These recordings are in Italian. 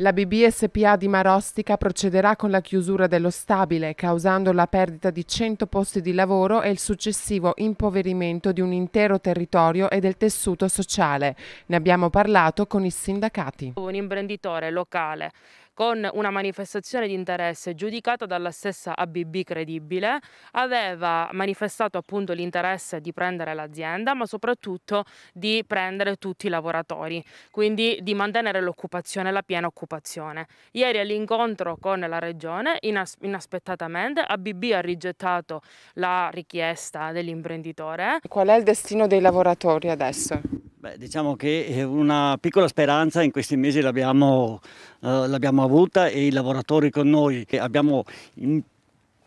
La BBSPA di Marostica procederà con la chiusura dello stabile, causando la perdita di 100 posti di lavoro e il successivo impoverimento di un intero territorio e del tessuto sociale. Ne abbiamo parlato con i sindacati. Un imprenditore locale con una manifestazione di interesse giudicata dalla stessa ABB credibile, aveva manifestato appunto l'interesse di prendere l'azienda, ma soprattutto di prendere tutti i lavoratori, quindi di mantenere l'occupazione, la piena occupazione. Ieri all'incontro con la regione, inas- inaspettatamente, ABB ha rigettato la richiesta dell'imprenditore. Qual è il destino dei lavoratori adesso? Beh, diciamo che eh, una piccola speranza in questi mesi l'abbiamo, eh, avuta e i lavoratori con noi che abbiamo in,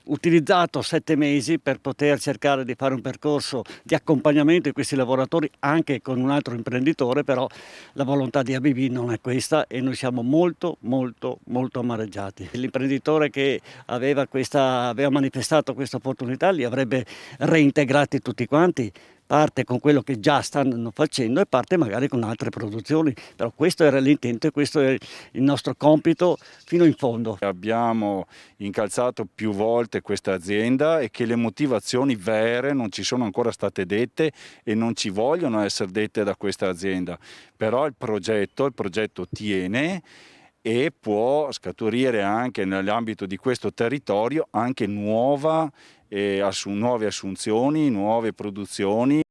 utilizzato sette mesi per poter cercare di fare un percorso di accompagnamento di questi lavoratori anche con un altro imprenditore, però la volontà di ABB non è questa e noi siamo molto molto molto amareggiati. L'imprenditore che aveva, questa, aveva manifestato questa opportunità li avrebbe reintegrati tutti quanti, parte con quello che già stanno facendo e parte magari con altre produzioni, però questo era l'intento e questo è il nostro compito fino in fondo. Abbiamo incalzato più volte questa azienda e che le motivazioni vere non ci sono ancora state dette e non ci vogliono essere dette da questa azienda, però il progetto, il progetto tiene e può scaturire anche nell'ambito di questo territorio anche nuova, eh, assun- nuove assunzioni, nuove produzioni.